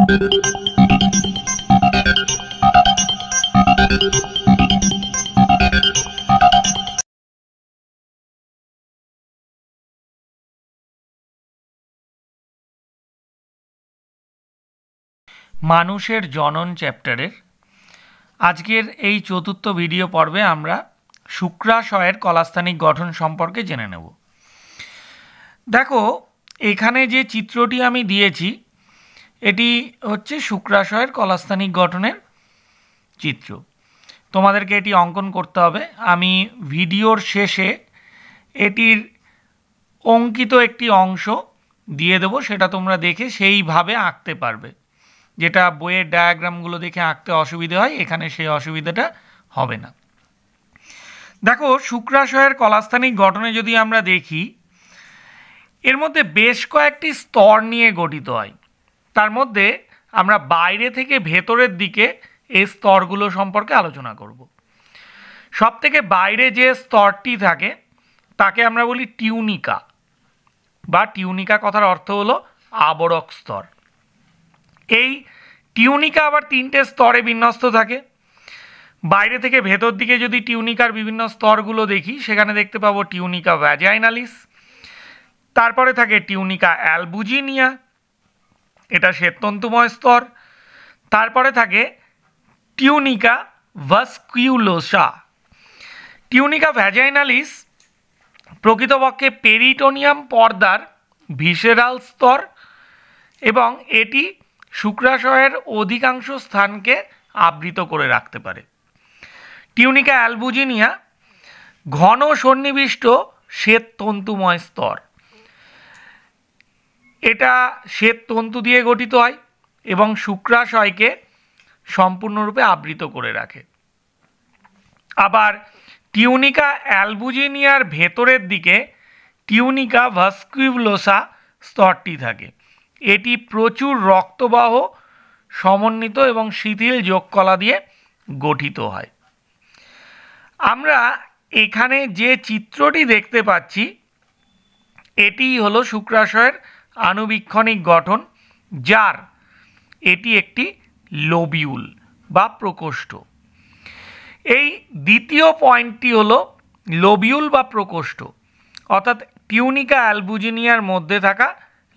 মানুষের জনন চ্যাপ্টারের আজকের এই চতুর্থ ভিডিও পর্বে আমরা শুক্রাশয়ের কলাস্থানিক গঠন সম্পর্কে জেনে নেব দেখো এখানে যে চিত্রটি আমি দিয়েছি এটি হচ্ছে শুক্রাশয়ের কলাস্থানিক গঠনের চিত্র তোমাদেরকে এটি অঙ্কন করতে হবে আমি ভিডিওর শেষে এটির অঙ্কিত একটি অংশ দিয়ে দেবো সেটা তোমরা দেখে সেইভাবে আঁকতে পারবে যেটা বইয়ের ডায়াগ্রামগুলো দেখে আঁকতে অসুবিধে হয় এখানে সেই অসুবিধাটা হবে না দেখো শুক্রাশয়ের কলাস্থানিক গঠনে যদি আমরা দেখি এর মধ্যে বেশ কয়েকটি স্তর নিয়ে গঠিত হয় তার মধ্যে আমরা বাইরে থেকে ভেতরের দিকে এই স্তরগুলো সম্পর্কে আলোচনা করব সব থেকে বাইরে যে স্তরটি থাকে তাকে আমরা বলি টিউনিকা বা টিউনিকা কথার অর্থ হলো আবরক স্তর এই টিউনিকা আবার তিনটে স্তরে বিন্যস্ত থাকে বাইরে থেকে ভেতর দিকে যদি টিউনিকার বিভিন্ন স্তরগুলো দেখি সেখানে দেখতে পাবো টিউনিকা ভ্যাজাইনালিস তারপরে থাকে টিউনিকা অ্যালবুজিনিয়া এটা শ্বেততন্তুময় স্তর তারপরে থাকে টিউনিকা ভাসকিউলোসা টিউনিকা ভ্যাজাইনালিস প্রকৃতপক্ষে পেরিটোনিয়াম পর্দার ভিসেরাল স্তর এবং এটি শুক্রাশয়ের অধিকাংশ স্থানকে আবৃত করে রাখতে পারে টিউনিকা অ্যালবুজিনিয়া ঘন সন্নিবিষ্ট শ্বেত তন্তুময় স্তর এটা শ্বেত তন্তু দিয়ে গঠিত হয় এবং শুক্রাশয়কে সম্পূর্ণরূপে আবৃত করে রাখে আবার টিউনিকা অ্যালবুজিনিয়ার ভেতরের দিকে টিউনিকা ভাস্কিউলোসা স্তরটি থাকে এটি প্রচুর রক্তবাহ সমন্বিত এবং শিথিল যোগকলা দিয়ে গঠিত হয় আমরা এখানে যে চিত্রটি দেখতে পাচ্ছি এটিই হলো শুক্রাশয়ের আণুবীক্ষণিক গঠন যার এটি একটি লোবিউল বা প্রকোষ্ঠ এই দ্বিতীয় পয়েন্টটি হলো লোবিউল বা প্রকোষ্ঠ অর্থাৎ টিউনিকা অ্যালবুজিনিয়ার মধ্যে থাকা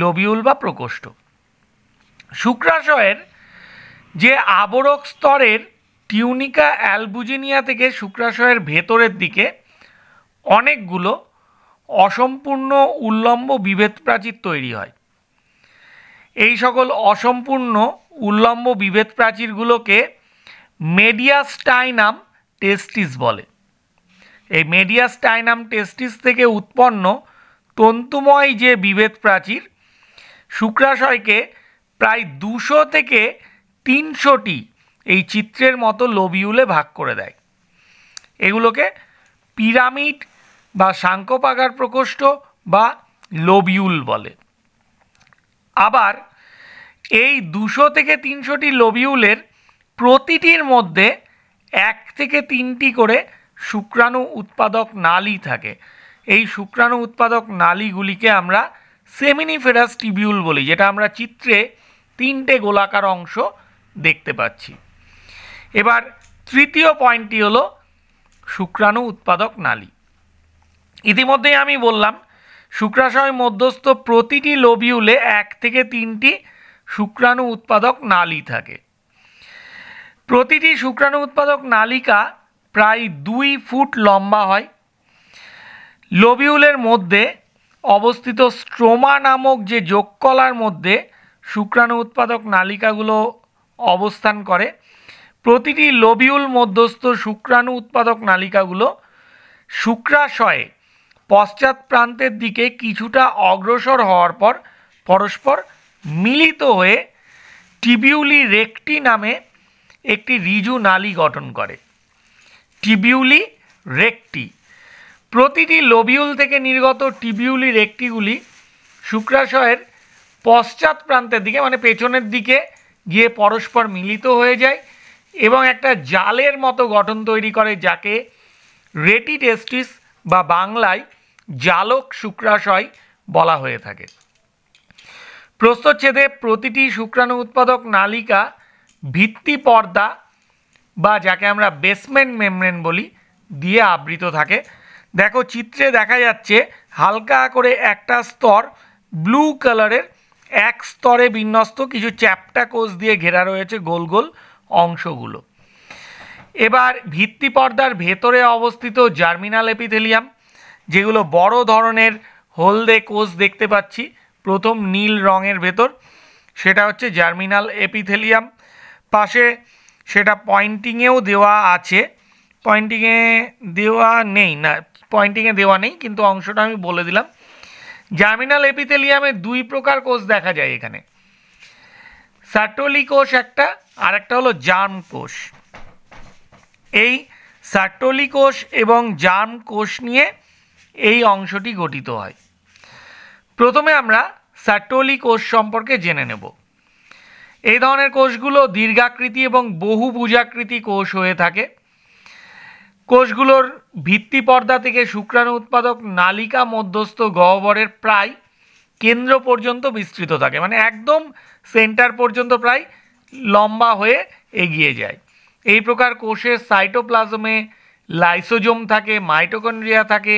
লোবিউল বা প্রকোষ্ঠ শুক্রাশয়ের যে আবরক স্তরের টিউনিকা অ্যালবুজিনিয়া থেকে শুক্রাশয়ের ভেতরের দিকে অনেকগুলো অসম্পূর্ণ উল্লম্ব বিভেদ প্রাচীর তৈরি হয় এই সকল অসম্পূর্ণ উল্লম্ব বিভেদ প্রাচীরগুলোকে মেডিয়াস্টাইনাম টেস্টিস বলে এই মেডিয়াস্টাইনাম টেস্টিস থেকে উৎপন্ন তন্তুময় যে বিভেদ প্রাচীর শুক্রাশয়কে প্রায় দুশো থেকে তিনশোটি এই চিত্রের মতো লোবিউলে ভাগ করে দেয় এগুলোকে পিরামিড বা সাংকোপাগার প্রকোষ্ঠ বা লোবিউল বলে আবার এই দুশো থেকে তিনশোটি লোবিউলের প্রতিটির মধ্যে এক থেকে তিনটি করে শুক্রাণু উৎপাদক নালি থাকে এই শুক্রাণু উৎপাদক নালিগুলিকে আমরা সেমিনিফেরাস টিবিউল বলি যেটা আমরা চিত্রে তিনটে গোলাকার অংশ দেখতে পাচ্ছি এবার তৃতীয় পয়েন্টটি হলো শুক্রাণু উৎপাদক নালী ইতিমধ্যেই আমি বললাম শুক্রাশয় মধ্যস্থ প্রতিটি লোবিউলে এক থেকে তিনটি শুক্রাণু উৎপাদক নালী থাকে প্রতিটি শুক্রাণু উৎপাদক নালিকা প্রায় দুই ফুট লম্বা হয় লোবিউলের মধ্যে অবস্থিত স্ট্রোমা নামক যে যোগকলার মধ্যে শুক্রাণু উৎপাদক নালিকাগুলো অবস্থান করে প্রতিটি লোবিউল মধ্যস্থ শুক্রাণু উৎপাদক নালিকাগুলো শুক্রাশয়ে পশ্চাৎ প্রান্তের দিকে কিছুটা অগ্রসর হওয়ার পর পরস্পর মিলিত হয়ে টিবিউলি রেকটি নামে একটি রিজু নালি গঠন করে টিবিউলি রেকটি প্রতিটি লোবিউল থেকে নির্গত টিবিউলি রেকটিগুলি শুক্রাশয়ের পশ্চাৎ প্রান্তের দিকে মানে পেছনের দিকে গিয়ে পরস্পর মিলিত হয়ে যায় এবং একটা জালের মতো গঠন তৈরি করে যাকে রেটিটেস্টিস বা বাংলায় জালক শুক্রাশয় বলা হয়ে থাকে প্রস্তচ্ছেদে প্রতিটি শুক্রাণু উৎপাদক নালিকা ভিত্তি পর্দা বা যাকে আমরা বেসমেন্ট মেমরেন বলি দিয়ে আবৃত থাকে দেখো চিত্রে দেখা যাচ্ছে হালকা করে একটা স্তর ব্লু কালারের এক স্তরে বিন্যস্ত কিছু চ্যাপটা কোষ দিয়ে ঘেরা রয়েছে গোল গোল অংশগুলো এবার ভিত্তি পর্দার ভেতরে অবস্থিত জার্মিনাল এপিথেলিয়াম যেগুলো বড় ধরনের হলদে কোষ দেখতে পাচ্ছি প্রথম নীল রঙের ভেতর সেটা হচ্ছে জার্মিনাল এপিথেলিয়াম পাশে সেটা পয়েন্টিংয়েও দেওয়া আছে পয়েন্টিংয়ে দেওয়া নেই না পয়েন্টিংয়ে দেওয়া নেই কিন্তু অংশটা আমি বলে দিলাম জার্মিনাল এপিথেলিয়ামে দুই প্রকার কোষ দেখা যায় এখানে স্যাটোলি কোষ একটা আর একটা হলো জার্ম কোষ এই সার্টলি কোষ এবং জার্ম কোষ নিয়ে এই অংশটি গঠিত হয় প্রথমে আমরা সার্টলি কোষ সম্পর্কে জেনে নেব এই ধরনের কোষগুলো দীর্ঘাকৃতি এবং বহু বুজাকৃতি কোষ হয়ে থাকে কোষগুলোর ভিত্তি পর্দা থেকে শুক্রাণু উৎপাদক নালিকা মধ্যস্থ গহ্বরের প্রায় কেন্দ্র পর্যন্ত বিস্তৃত থাকে মানে একদম সেন্টার পর্যন্ত প্রায় লম্বা হয়ে এগিয়ে যায় এই প্রকার কোষের সাইটোপ্লাজমে লাইসোজোম থাকে মাইটোকন্ড্রিয়া থাকে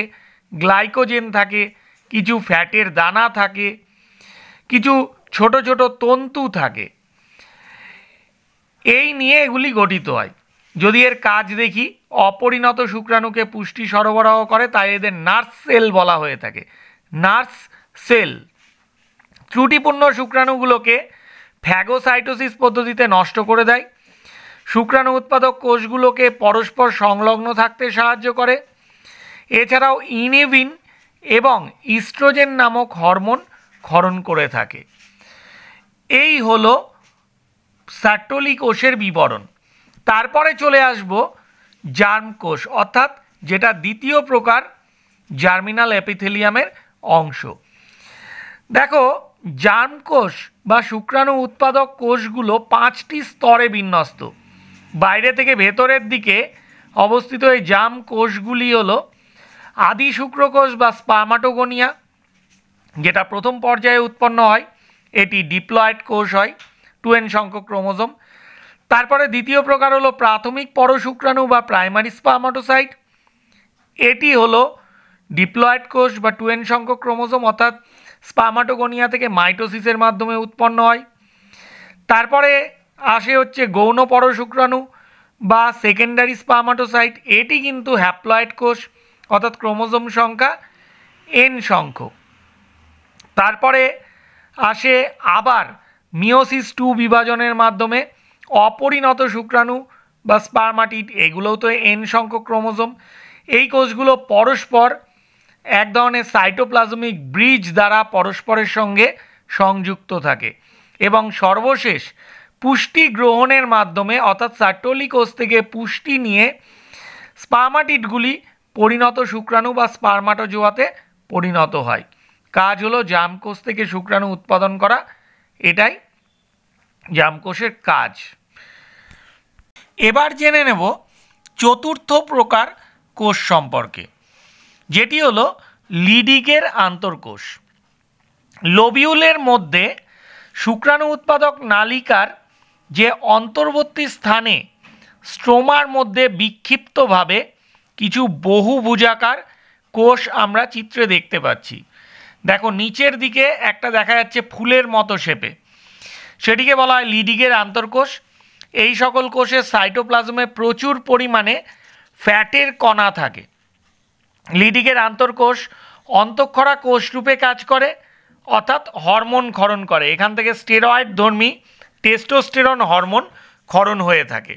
গ্লাইকোজেন থাকে কিছু ফ্যাটের দানা থাকে কিছু ছোট ছোট তন্তু থাকে এই নিয়ে এগুলি গঠিত হয় যদি এর কাজ দেখি অপরিণত শুক্রাণুকে পুষ্টি সরবরাহ করে তাই এদের নার্স সেল বলা হয়ে থাকে নার্স সেল ত্রুটিপূর্ণ শুক্রাণুগুলোকে ফ্যাগোসাইটোসিস পদ্ধতিতে নষ্ট করে দেয় শুক্রাণু উৎপাদক কোষগুলোকে পরস্পর সংলগ্ন থাকতে সাহায্য করে এছাড়াও ইনেভিন এবং ইস্ট্রোজেন নামক হরমোন ক্ষরণ করে থাকে এই হলো স্যাটোলি কোষের বিবরণ তারপরে চলে আসব জার্ম কোষ অর্থাৎ যেটা দ্বিতীয় প্রকার জার্মিনাল অ্যাপিথেলিয়ামের অংশ দেখো জার্ম কোষ বা শুক্রাণু উৎপাদক কোষগুলো পাঁচটি স্তরে বিন্যস্ত বাইরে থেকে ভেতরের দিকে অবস্থিত এই জাম কোষগুলি হলো আদি শুক্রকোষ বা স্পামাটোগোনিয়া যেটা প্রথম পর্যায়ে উৎপন্ন হয় এটি ডিপ্লয়েড কোষ হয় টুয়েন সংখ্যক ক্রোমোজোম তারপরে দ্বিতীয় প্রকার হলো প্রাথমিক পরশুক্রাণু বা প্রাইমারি স্পামাটোসাইট এটি হলো ডিপ্লয়েড কোষ বা টুয়েন সংখ্যক ক্রোমোজোম অর্থাৎ স্পামাটোগোনিয়া থেকে মাইটোসিসের মাধ্যমে উৎপন্ন হয় তারপরে আসে হচ্ছে গৌণ পরশুক্রাণু বা সেকেন্ডারি স্পামাটোসাইট এটি কিন্তু হ্যাপ্লয়েড কোষ অর্থাৎ ক্রোমোজোম সংখ্যা এন সংখ্যক তারপরে আসে আবার মিওসিস টু বিভাজনের মাধ্যমে অপরিণত শুক্রাণু বা স্পার্মাটিট এগুলোও তো এন সংখ্যক ক্রোমোজোম এই কোষগুলো পরস্পর এক ধরনের সাইটোপ্লাজমিক ব্রিজ দ্বারা পরস্পরের সঙ্গে সংযুক্ত থাকে এবং সর্বশেষ পুষ্টি গ্রহণের মাধ্যমে অর্থাৎ কোষ থেকে পুষ্টি নিয়ে স্পার্মাটিটগুলি পরিণত শুক্রাণু বা স্পার্মাটোজোয়াতে পরিণত হয় কাজ হলো জামকোষ থেকে শুক্রাণু উৎপাদন করা এটাই জামকোষের কাজ এবার জেনে নেব চতুর্থ প্রকার কোষ সম্পর্কে যেটি হলো লিডিকের আন্তর্কোষ লোবিউলের মধ্যে শুক্রাণু উৎপাদক নালিকার যে অন্তর্বর্তী স্থানে স্ট্রোমার মধ্যে বিক্ষিপ্তভাবে কিছু বহুভুজাকার কোষ আমরা চিত্রে দেখতে পাচ্ছি দেখো নিচের দিকে একটা দেখা যাচ্ছে ফুলের মতো শেপে সেটিকে বলা হয় লিডিগের আন্তর্কোষ এই সকল কোষের সাইটোপ্লাজমে প্রচুর পরিমাণে ফ্যাটের কণা থাকে লিডিগের আন্তর্কোষ অন্তঃক্ষরা কোষরূপে কাজ করে অর্থাৎ হরমোন ক্ষরণ করে এখান থেকে স্টেরয়েড ধর্মী টেস্টোস্টেরন হরমোন ক্ষরণ হয়ে থাকে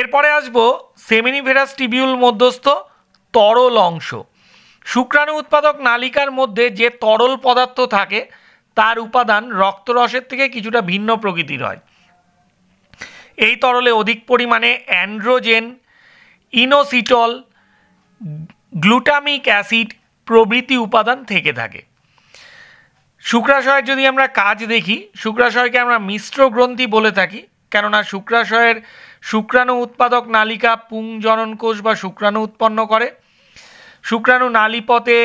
এরপরে আসবো সেমিনিভেরাস টিবিউল মধ্যস্থ তরল অংশ শুক্রাণু উৎপাদক নালিকার মধ্যে যে তরল পদার্থ থাকে তার উপাদান রক্তরসের থেকে কিছুটা ভিন্ন প্রকৃতির হয় এই তরলে অধিক পরিমাণে অ্যান্ড্রোজেন ইনোসিটল গ্লুটামিক অ্যাসিড প্রভৃতি উপাদান থেকে থাকে শুক্রাশয়ের যদি আমরা কাজ দেখি শুক্রাশয়কে আমরা মিশ্র গ্রন্থি বলে থাকি কেননা শুক্রাশয়ের শুক্রাণু উৎপাদক নালিকা পুং জননকোষ বা শুক্রাণু উৎপন্ন করে শুক্রাণু নালিপথে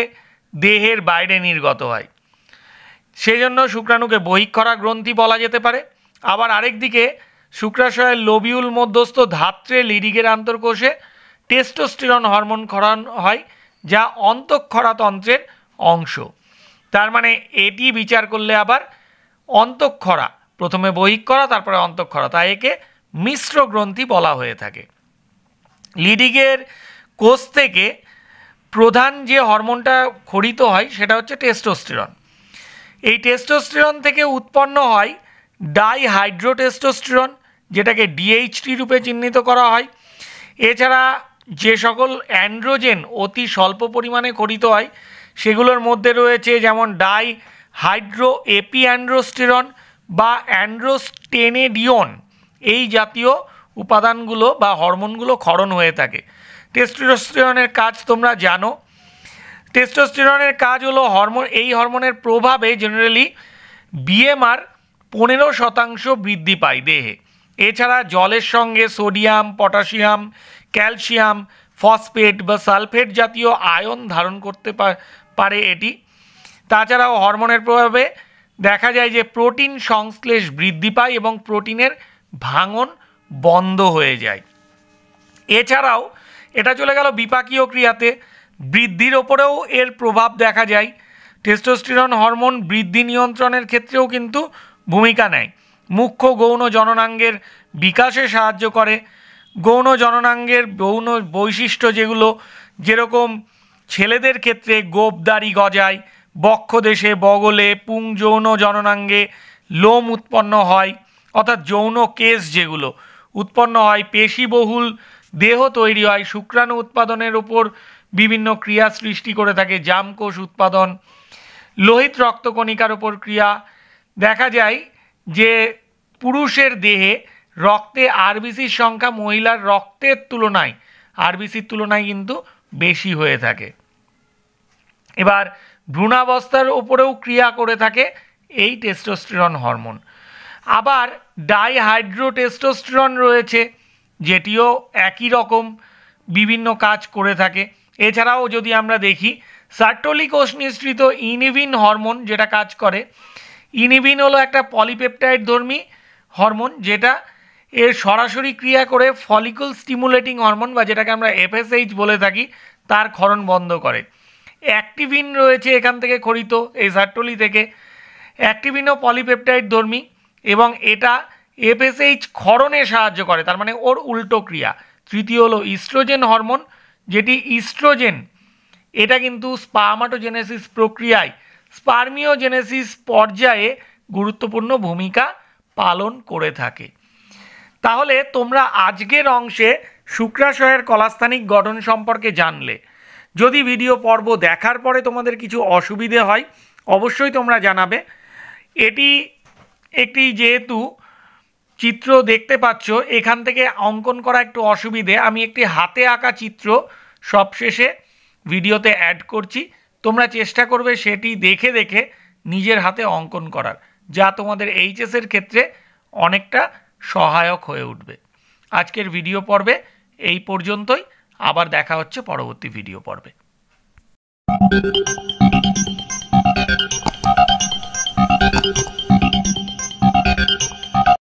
দেহের বাইরে নির্গত হয় সেজন্য শুক্রাণুকে বহিক্ষরা গ্রন্থি বলা যেতে পারে আবার আরেক দিকে শুক্রাশয়ের লোবিউল মধ্যস্থ ধাত্রে লিডিগের আন্তর্কোষে টেস্টোস্টিরন হরমোন ক্ষরণ হয় যা অন্তঃক্ষরাতন্ত্রের অংশ তার মানে এটি বিচার করলে আবার অন্তঃক্ষরা প্রথমে বহিক্ষরা তারপরে অন্তঃক্ষরা তাই একে মিশ্র গ্রন্থি বলা হয়ে থাকে লিডিগের কোষ থেকে প্রধান যে হরমোনটা খরিত হয় সেটা হচ্ছে টেস্টোস্টিরন এই টেস্টোস্টিরন থেকে উৎপন্ন হয় ডাইহাইড্রোটেস্টোস্টিরন যেটাকে ডিএইচটি রূপে চিহ্নিত করা হয় এছাড়া যে সকল অ্যান্ড্রোজেন অতি স্বল্প পরিমাণে খরিত হয় সেগুলোর মধ্যে রয়েছে যেমন ডাই হাইড্রো এপি অ্যান্ড্রোস্টেরন বা অ্যান্ড্রোস্টেনেডিয়ন এই জাতীয় উপাদানগুলো বা হরমোনগুলো ক্ষরণ হয়ে থাকে টেস্টোস্টেরনের কাজ তোমরা জানো টেস্টোস্টেরনের কাজ হলো হরমোন এই হরমোনের প্রভাবে জেনারেলি বিএমআর পনেরো শতাংশ বৃদ্ধি পায় দেহে এছাড়া জলের সঙ্গে সোডিয়াম পটাশিয়াম ক্যালসিয়াম ফসফেট বা সালফেট জাতীয় আয়ন ধারণ করতে পারে এটি তাছাড়াও হরমোনের প্রভাবে দেখা যায় যে প্রোটিন সংশ্লেষ বৃদ্ধি পায় এবং প্রোটিনের ভাঙন বন্ধ হয়ে যায় এছাড়াও এটা চলে গেল বিপাকীয় ক্রিয়াতে বৃদ্ধির ওপরেও এর প্রভাব দেখা যায় টেস্টোস্টিরন হরমোন বৃদ্ধি নিয়ন্ত্রণের ক্ষেত্রেও কিন্তু ভূমিকা নেয় মুখ্য গৌণ জননাঙ্গের বিকাশে সাহায্য করে গৌণ জননাঙ্গের গৌণ বৈশিষ্ট্য যেগুলো যেরকম ছেলেদের ক্ষেত্রে গোপদারি গজায় বক্ষদেশে বগলে পুং যৌন জননাঙ্গে লোম উৎপন্ন হয় অর্থাৎ যৌন কেস যেগুলো উৎপন্ন হয় পেশিবহুল দেহ তৈরি হয় শুক্রাণু উৎপাদনের উপর বিভিন্ন ক্রিয়া সৃষ্টি করে থাকে জামকোষ উৎপাদন লোহিত রক্তকণিকার ওপর ক্রিয়া দেখা যায় যে পুরুষের দেহে রক্তে আরবিসির সংখ্যা মহিলার রক্তের তুলনায় আরবিসির তুলনায় কিন্তু বেশি হয়ে থাকে এবার ভ্রূণাবস্থার ওপরেও ক্রিয়া করে থাকে এই টেস্টোস্টেরন হরমোন আবার ডাইহাইড্রো ডাইহাইড্রোটেস্টোস্টেরন রয়েছে যেটিও একই রকম বিভিন্ন কাজ করে থাকে এছাড়াও যদি আমরা দেখি সার্টোলিকোষ কোষ নিঃসৃত ইনিভিন হরমোন যেটা কাজ করে ইনিভিন হলো একটা পলিপেপটাইড ধর্মী হরমোন যেটা এর সরাসরি ক্রিয়া করে ফলিকল স্টিমুলেটিং হরমোন বা যেটাকে আমরা এফএসএইচ বলে থাকি তার ক্ষরণ বন্ধ করে অ্যাক্টিভিন রয়েছে এখান থেকে খরিত এই সার্টলি থেকে অ্যাক্টিভিনও পলিপেপটাইড ধর্মী এবং এটা এফএসএইচ ক্ষরণে সাহায্য করে তার মানে ওর উল্টো ক্রিয়া তৃতীয় হলো ইস্ট্রোজেন হরমোন যেটি ইস্ট্রোজেন এটা কিন্তু স্পামাটোজেনেসিস প্রক্রিয়ায় স্পার্মিওজেনেসিস পর্যায়ে গুরুত্বপূর্ণ ভূমিকা পালন করে থাকে তাহলে তোমরা আজকের অংশে শুক্রাশয়ের কলাস্থানিক গঠন সম্পর্কে জানলে যদি ভিডিও পর্ব দেখার পরে তোমাদের কিছু অসুবিধে হয় অবশ্যই তোমরা জানাবে এটি একটি যেহেতু চিত্র দেখতে পাচ্ছ এখান থেকে অঙ্কন করা একটু অসুবিধে আমি একটি হাতে আঁকা চিত্র সবশেষে ভিডিওতে অ্যাড করছি তোমরা চেষ্টা করবে সেটি দেখে দেখে নিজের হাতে অঙ্কন করার যা তোমাদের এইচএসের ক্ষেত্রে অনেকটা সহায়ক হয়ে উঠবে আজকের ভিডিও পর্বে এই পর্যন্তই আবার দেখা হচ্ছে পরবর্তী ভিডিও পর্বে